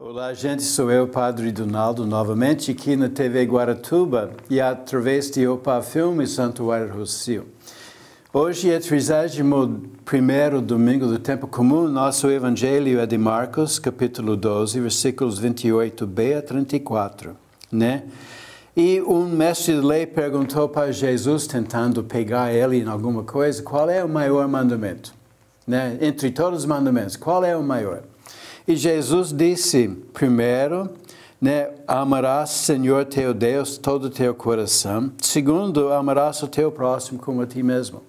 Olá, gente. Sou eu, Padre Donaldo, novamente aqui na TV Guaratuba e através de Opa Filme Santuário Rocio. Hoje é 31 domingo do tempo comum. Nosso evangelho é de Marcos, capítulo 12, versículos 28b a 34, né? E um mestre de lei perguntou para Jesus, tentando pegar ele em alguma coisa, qual é o maior mandamento? Né? Entre todos os mandamentos, qual é o maior? E Jesus disse, primeiro, né, amarás Senhor teu Deus todo o teu coração. Segundo, amarás o teu próximo como a ti mesmo.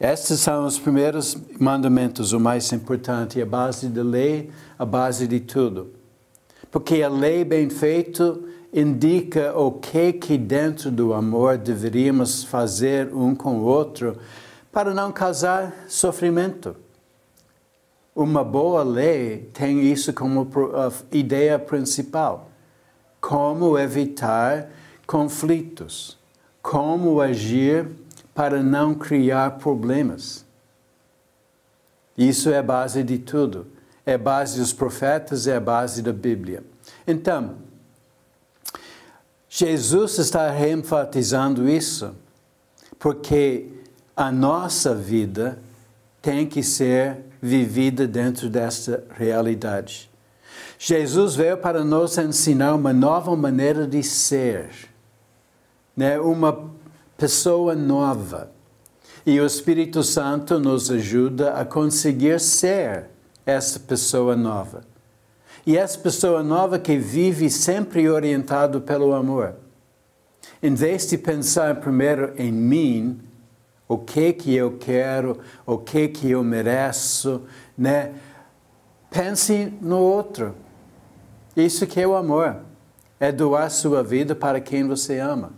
Estes são os primeiros mandamentos, o mais importante, a base da lei, a base de tudo. Porque a lei bem feita indica o que que dentro do amor deveríamos fazer um com o outro para não causar sofrimento uma boa lei tem isso como uh, ideia principal: como evitar conflitos, como agir para não criar problemas. Isso é a base de tudo. É a base dos profetas, é a base da Bíblia. Então, Jesus está reenfatizando isso, porque a nossa vida tem que ser vivida dentro desta realidade. Jesus veio para nos ensinar uma nova maneira de ser, né? uma pessoa nova. E o Espírito Santo nos ajuda a conseguir ser essa pessoa nova. E essa pessoa nova que vive sempre orientado pelo amor. Em vez de pensar primeiro em mim, o que que eu quero, o que que eu mereço, né? Pense no outro. Isso que é o amor. É doar sua vida para quem você ama.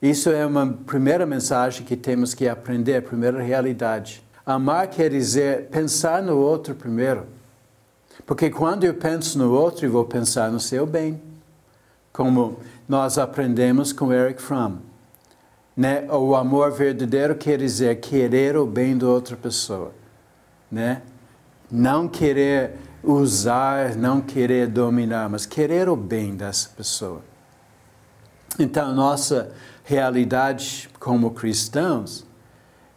Isso é uma primeira mensagem que temos que aprender, a primeira realidade. Amar quer dizer pensar no outro primeiro. Porque quando eu penso no outro, eu vou pensar no seu bem. Como nós aprendemos com Eric Fromm. Né? O amor verdadeiro quer dizer querer o bem da outra pessoa, né? Não querer usar, não querer dominar, mas querer o bem dessa pessoa. Então, nossa realidade como cristãos,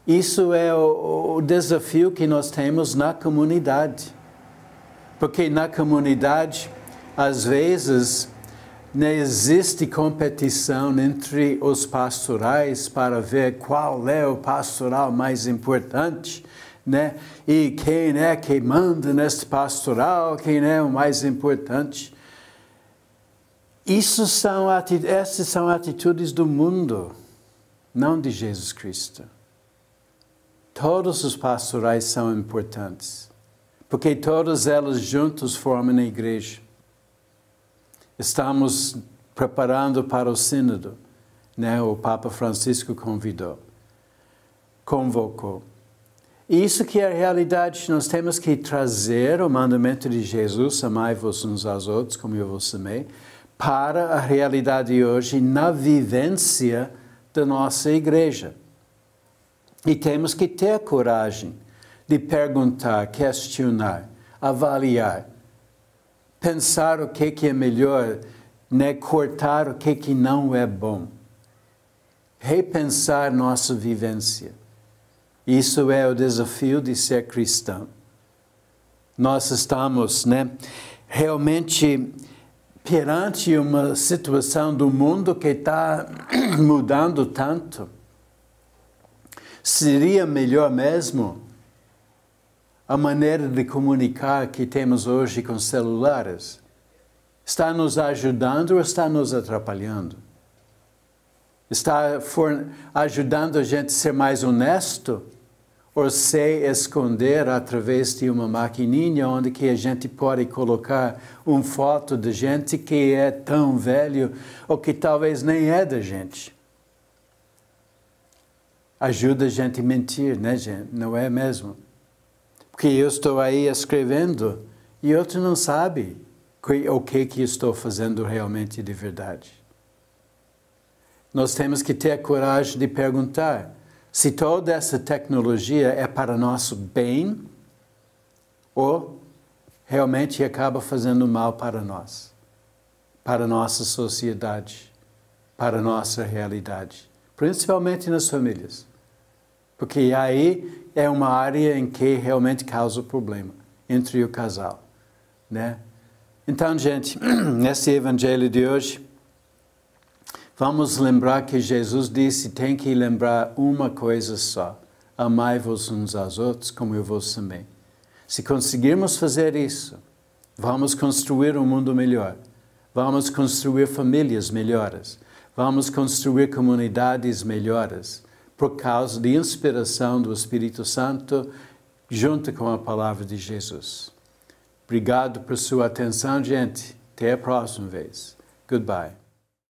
isso é o, o desafio que nós temos na comunidade. Porque na comunidade, às vezes, né, existe competição entre os pastorais para ver qual é o pastoral mais importante, né? E quem é que manda neste pastoral, quem é o mais importante. Isso são essas são atitudes do mundo, não de Jesus Cristo. Todos os pastorais são importantes, porque todos elas juntos formam a igreja estamos preparando para o sínodo, né? O Papa Francisco convidou, convocou. Isso que é a realidade, nós temos que trazer o mandamento de Jesus, amai-vos uns aos outros como eu vos amei, para a realidade de hoje na vivência da nossa igreja. E temos que ter coragem de perguntar, questionar, avaliar pensar o que, que é melhor, né? cortar o que, que não é bom. Repensar nossa vivência. Isso é o desafio de ser cristão. Nós estamos né, realmente perante uma situação do mundo que está mudando tanto. Seria melhor mesmo a maneira de comunicar que temos hoje com celulares está nos ajudando ou está nos atrapalhando? Está ajudando a gente a ser mais honesto ou se esconder através de uma maquininha onde que a gente pode colocar uma foto de gente que é tão velho ou que talvez nem é da gente? Ajuda a gente a mentir, né, gente? Não é mesmo? que eu estou aí escrevendo e outro não sabe o que, que estou fazendo realmente de verdade. Nós temos que ter a coragem de perguntar se toda essa tecnologia é para nosso bem ou realmente acaba fazendo mal para nós, para nossa sociedade, para nossa realidade, principalmente nas famílias porque aí é uma área em que realmente causa o problema entre o casal, né? Então, gente, nesse evangelho de hoje, vamos lembrar que Jesus disse: tem que lembrar uma coisa só: amai-vos uns aos outros, como eu vos amei. Se conseguirmos fazer isso, vamos construir um mundo melhor, vamos construir famílias melhores, vamos construir comunidades melhores por causa da inspiração do Espírito Santo junto com a palavra de Jesus. Obrigado por sua atenção, gente. Até a próxima vez. Goodbye.